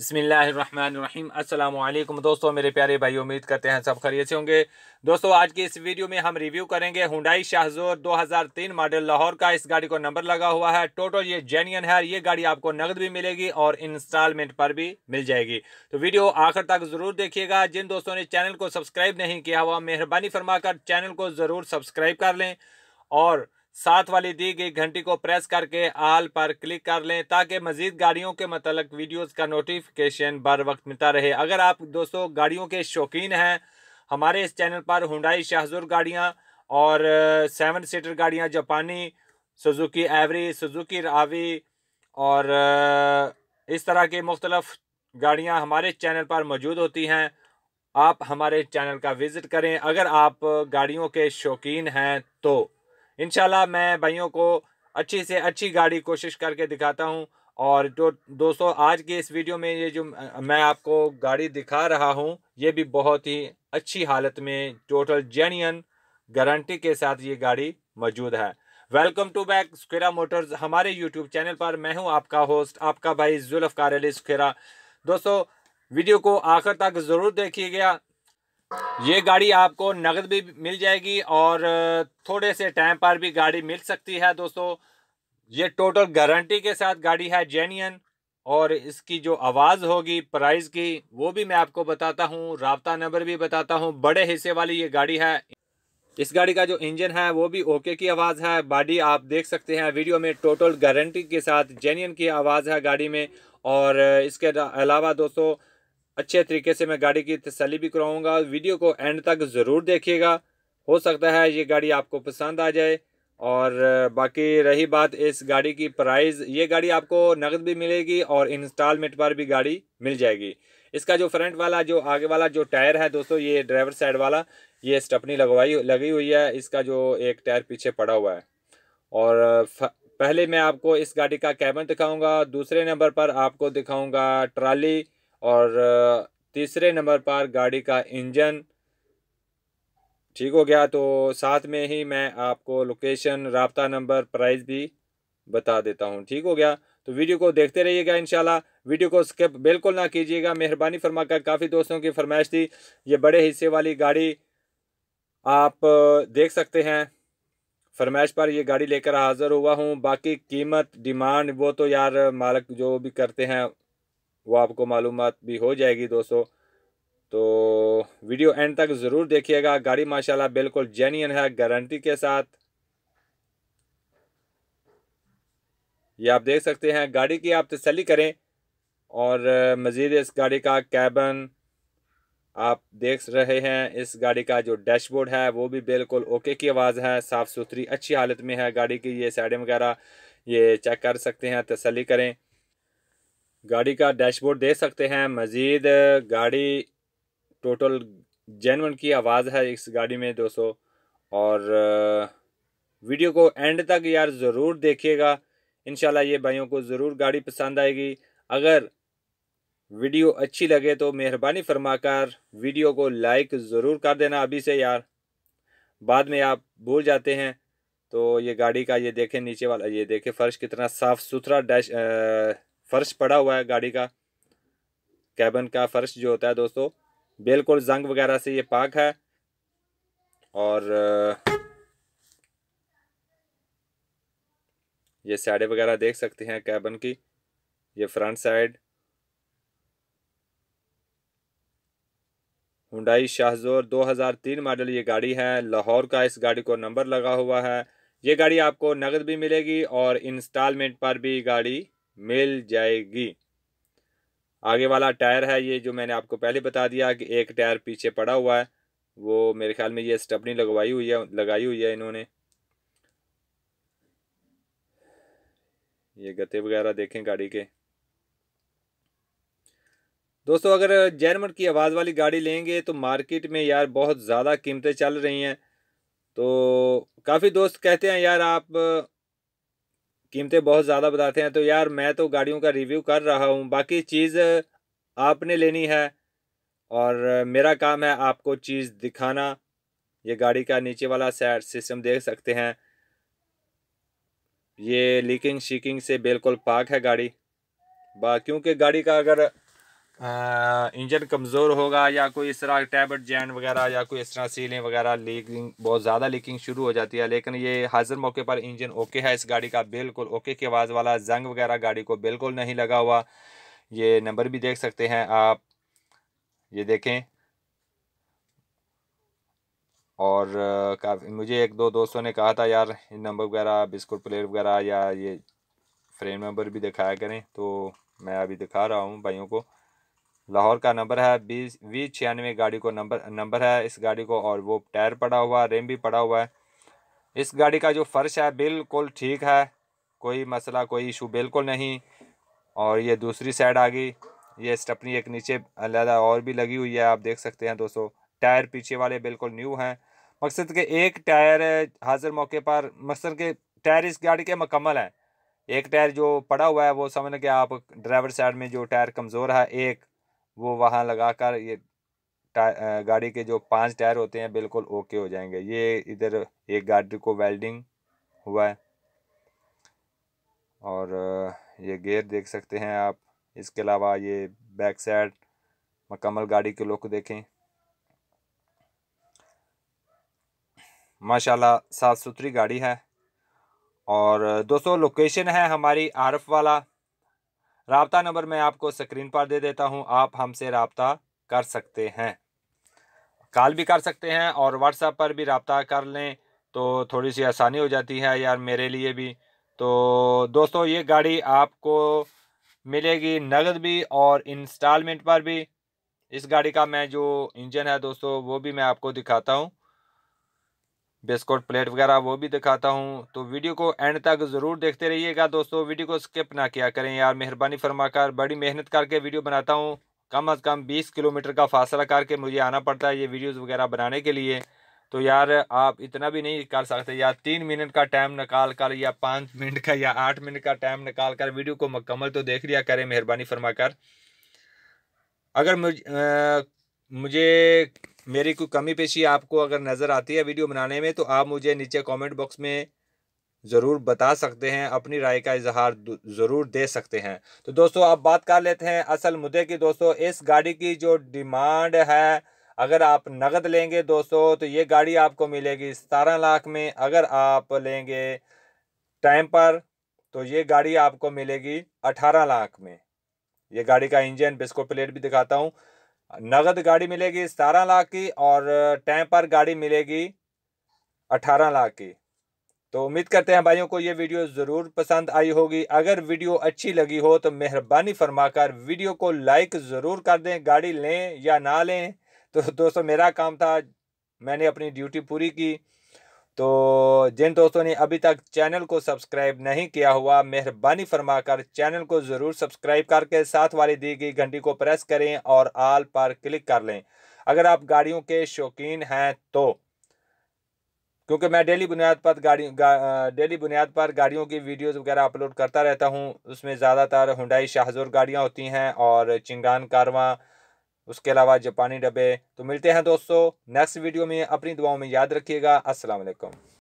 बसमिल्लाम अल्लाम दोस्तों मेरे प्यारे भाई उम्मीद करते हैं सब खरीद से होंगे दोस्तों आज की इस वीडियो में हम रिव्यू करेंगे हुडाई शाहजोर 2003 मॉडल लाहौर का इस गाड़ी को नंबर लगा हुआ है टोटल ये जेन्यन है ये गाड़ी आपको नकद भी मिलेगी और इंस्टॉलमेंट पर भी मिल जाएगी तो वीडियो आखिर तक ज़रूर देखिएगा जिन दोस्तों ने चैनल को सब्सक्राइब नहीं किया हुआ मेहरबानी फरमा चैनल को ज़रूर सब्सक्राइब कर लें और साथ वाली दी गई घंटी को प्रेस करके आल पर क्लिक कर लें ताकि मजीद गाड़ियों के मतलब वीडियोस का नोटिफिकेशन बर वक्त मिलता रहे अगर आप दोस्तों गाड़ियों के शौकीन हैं हमारे इस चैनल पर हुडाई शाहजुर गाड़ियाँ और सेवन सीटर गाड़ियाँ जापानी सुजुकी एवरी सुजुकी रावी और इस तरह की मुख्तलफ़ गाड़ियाँ हमारे चैनल पर मौजूद होती हैं आप हमारे चैनल का विज़िट करें अगर आप गाड़ियों के शौकीन हैं तो इनशाला मैं भाइयों को अच्छी से अच्छी गाड़ी कोशिश करके दिखाता हूँ और जो दोस्तों आज के इस वीडियो में ये जो मैं आपको गाड़ी दिखा रहा हूँ ये भी बहुत ही अच्छी हालत में टोटल जेन्यन गारंटी के साथ ये गाड़ी मौजूद है वेलकम टू बैक स्क्रा मोटर्स हमारे यूट्यूब चैनल पर मैं हूँ आपका होस्ट आपका भाई जुल्फ अली स्क्रा दोस्तों वीडियो को आखिर तक ज़रूर देखिएगा ये गाड़ी आपको नगद भी मिल जाएगी और थोड़े से टाइम पर भी गाड़ी मिल सकती है दोस्तों ये टोटल गारंटी के साथ गाड़ी है जेनियन और इसकी जो आवाज़ होगी प्राइस की वो भी मैं आपको बताता हूँ रबता नंबर भी बताता हूँ बड़े हिस्से वाली ये गाड़ी है इस गाड़ी का जो इंजन है वो भी ओके की आवाज़ है बाडी आप देख सकते हैं वीडियो में टोटल गारंटी के साथ जेन्यन की आवाज़ है गाड़ी में और इसके अलावा दोस्तों अच्छे तरीके से मैं गाड़ी की तसली भी करवाऊँगा वीडियो को एंड तक ज़रूर देखिएगा हो सकता है ये गाड़ी आपको पसंद आ जाए और बाकी रही बात इस गाड़ी की प्राइस ये गाड़ी आपको नकद भी मिलेगी और इंस्टॉलमेंट पर भी गाड़ी मिल जाएगी इसका जो फ्रंट वाला जो आगे वाला जो टायर है दोस्तों ये ड्राइवर साइड वाला ये स्टपनी लगवाई लगी हुई है इसका जो एक टायर पीछे पड़ा हुआ है और पहले मैं आपको इस गाड़ी का कैबन दिखाऊंगा दूसरे नंबर पर आपको दिखाऊंगा ट्राली और तीसरे नंबर पर गाड़ी का इंजन ठीक हो गया तो साथ में ही मैं आपको लोकेशन रबता नंबर प्राइस भी बता देता हूँ ठीक हो गया तो वीडियो को देखते रहिएगा इनशाला वीडियो को स्किप बिल्कुल ना कीजिएगा मेहरबानी फरमा कर काफ़ी दोस्तों की फरमाइश थी ये बड़े हिस्से वाली गाड़ी आप देख सकते हैं फरमाइश पर ये गाड़ी लेकर हाज़िर हुआ हूँ बाकी कीमत डिमांड वो तो यार मालक जो भी करते हैं वो आपको मालूम भी हो जाएगी दोस्तों तो वीडियो एंड तक ज़रूर देखिएगा गाड़ी माशाल्लाह बिल्कुल जेन्यन है गारंटी के साथ ये आप देख सकते हैं गाड़ी की आप तसली करें और मज़ीद इस गाड़ी का कैबन आप देख रहे हैं इस गाड़ी का जो डैशबोर्ड है वो भी बिल्कुल ओके की आवाज़ है साफ़ सुथरी अच्छी हालत में है गाड़ी की ये साइड वगैरह ये चेक कर सकते हैं तसली करें गाड़ी का डैशबोर्ड देख सकते हैं मज़ीद गाड़ी टोटल जेनवन की आवाज़ है इस गाड़ी में दोस्तों और वीडियो को एंड तक यार ज़रूर देखिएगा इन ये भाइयों को ज़रूर गाड़ी पसंद आएगी अगर वीडियो अच्छी लगे तो मेहरबानी फरमाकर वीडियो को लाइक ज़रूर कर देना अभी से यार बाद में आप भूल जाते हैं तो ये गाड़ी का ये देखें नीचे वाला ये देखें फ़र्श कितना साफ़ सुथरा डैश फर्श पड़ा हुआ है गाड़ी का कैबन का फर्श जो होता है दोस्तों बिल्कुल जंग वगैरह से ये पाक है और ये साइड वगैरह देख सकते हैं कैबन की ये front side Hyundai Shahzor 2003 model ये गाड़ी है लाहौर का इस गाड़ी को नंबर लगा हुआ है ये गाड़ी आपको नगद भी मिलेगी और इंस्टॉलमेंट पर भी गाड़ी मिल जाएगी आगे वाला टायर है ये जो मैंने आपको पहले बता दिया कि एक टायर पीछे पड़ा हुआ है वो मेरे ख्याल में ये स्टपनी लगवाई हुई है लगाई हुई है इन्होंने ये गते वगैरह देखें गाड़ी के दोस्तों अगर जर्मन की आवाज़ वाली गाड़ी लेंगे तो मार्केट में यार बहुत ज़्यादा कीमतें चल रही हैं तो काफ़ी दोस्त कहते हैं यार आप कीमतें बहुत ज़्यादा बताते हैं तो यार मैं तो गाड़ियों का रिव्यू कर रहा हूँ बाकी चीज़ आपने लेनी है और मेरा काम है आपको चीज़ दिखाना ये गाड़ी का नीचे वाला सैड सिस्टम देख सकते हैं ये लीकिंग शीकिंग से बिल्कुल पाक है गाड़ी बा क्योंकि गाड़ी का अगर इंजन कमज़ोर होगा या कोई इस तरह टैबलेट जैन वगैरह या कोई इस तरह सीलें वगैरह लीकिंग बहुत ज़्यादा लीकिंग शुरू हो जाती है लेकिन ये हाजिर मौके पर इंजन ओके है इस गाड़ी का बिल्कुल ओके की आवाज़ वाला जंग वगैरह गाड़ी को बिल्कुल नहीं लगा हुआ ये नंबर भी देख सकते हैं आप ये देखें और काफ़ी मुझे एक दो दोस्तों ने कहा था यार नंबर वगैरह बिस्कुट प्लेट वगैरह या ये फ्रेम नंबर भी दिखाया करें तो मैं अभी दिखा रहा हूँ भाइयों को लाहौर का नंबर है बीस वी छियानवे गाड़ी को नंबर नंबर है इस गाड़ी को और वो टायर पड़ा हुआ है रेम भी पड़ा हुआ है इस गाड़ी का जो फ़र्श है बिल्कुल ठीक है कोई मसला कोई इशू बिल्कुल नहीं और ये दूसरी साइड आ गई ये स्टपनी एक नीचे अलहदा और भी लगी हुई है आप देख सकते हैं दोस्तों टायर पीछे वाले बिल्कुल न्यू हैं मकसद के एक टायर हाजिर मौके पर मकसद के टायर इस गाड़ी के मकम्मल हैं एक टायर जो पड़ा हुआ है वो समझ लें कि आप ड्राइवर साइड में जो टायर कमज़ोर है एक वो वहाँ लगाकर ये गाड़ी के जो पांच टायर होते हैं बिल्कुल ओके हो जाएंगे ये इधर एक गाड़ी को वेल्डिंग हुआ है और ये गेयर देख सकते हैं आप इसके अलावा ये बैक साइड मकमल गाड़ी के लुक देखें माशाल्लाह साफ़ सुथरी गाड़ी है और दोस्तों लोकेशन है हमारी आरफ वाला रबता नंबर मैं आपको स्क्रीन पर दे देता हूँ आप हमसे रबता कर सकते हैं कॉल भी कर सकते हैं और व्हाट्सएप पर भी रबता कर लें तो थोड़ी सी आसानी हो जाती है यार मेरे लिए भी तो दोस्तों ये गाड़ी आपको मिलेगी नगद भी और इंस्टॉलमेंट पर भी इस गाड़ी का मैं जो इंजन है दोस्तों वो भी मैं आपको दिखाता हूँ बिस्कुट प्लेट वगैरह वो भी दिखाता हूँ तो वीडियो को एंड तक ज़रूर देखते रहिएगा दोस्तों वीडियो को स्किप ना किया करें यार मेहरबानी फरमाकर बड़ी मेहनत करके वीडियो बनाता हूँ कम अज़ कम बीस किलोमीटर का फासला करके मुझे आना पड़ता है ये वीडियोज़ वगैरह बनाने के लिए तो यार आप इतना भी नहीं कर सकते यार तीन मिनट का टाइम निकाल कर या पाँच मिनट का या आठ मिनट का टाइम निकाल कर वीडियो को मुकम्मल तो देख लिया करें मेहरबानी फरमा कर अगर मुझे आ, मुझे मेरी कोई कमी पेशी आपको अगर नज़र आती है वीडियो बनाने में तो आप मुझे नीचे कमेंट बॉक्स में ज़रूर बता सकते हैं अपनी राय का इजहार ज़रूर दे सकते हैं तो दोस्तों आप बात कर लेते हैं असल मुद्दे की दोस्तों इस गाड़ी की जो डिमांड है अगर आप नगद लेंगे दोस्तों तो ये गाड़ी आपको मिलेगी सतारह लाख में अगर आप लेंगे टाइम पर तो ये गाड़ी आपको मिलेगी अठारह लाख में ये गाड़ी का इंजन बिस्को प्लेट भी दिखाता हूँ नगद गाड़ी मिलेगी सतारह लाख की और टाइम पर गाड़ी मिलेगी अठारह लाख की तो उम्मीद करते हैं भाइयों को ये वीडियो ज़रूर पसंद आई होगी अगर वीडियो अच्छी लगी हो तो मेहरबानी फरमाकर वीडियो को लाइक ज़रूर कर दें गाड़ी लें या ना लें तो दोस्तों मेरा काम था मैंने अपनी ड्यूटी पूरी की तो जिन दोस्तों ने अभी तक चैनल को सब्सक्राइब नहीं किया हुआ मेहरबानी फरमाकर चैनल को ज़रूर सब्सक्राइब करके साथ वाली दी गई घंटी को प्रेस करें और आल पर क्लिक कर लें अगर आप गाड़ियों के शौकीन हैं तो क्योंकि मैं डेली बुनियाद पर गाड़ी गा, डेली बुनियाद पर गाड़ियों की वीडियोस वगैरह अपलोड करता रहता हूं उसमें ज़्यादातर हुडाई शाहजोर गाड़ियां होती हैं और चिंगान कारवा उसके अलावा जापानी डब्बे तो मिलते हैं दोस्तों नेक्स्ट वीडियो में अपनी दुआओं में याद रखिएगा असलम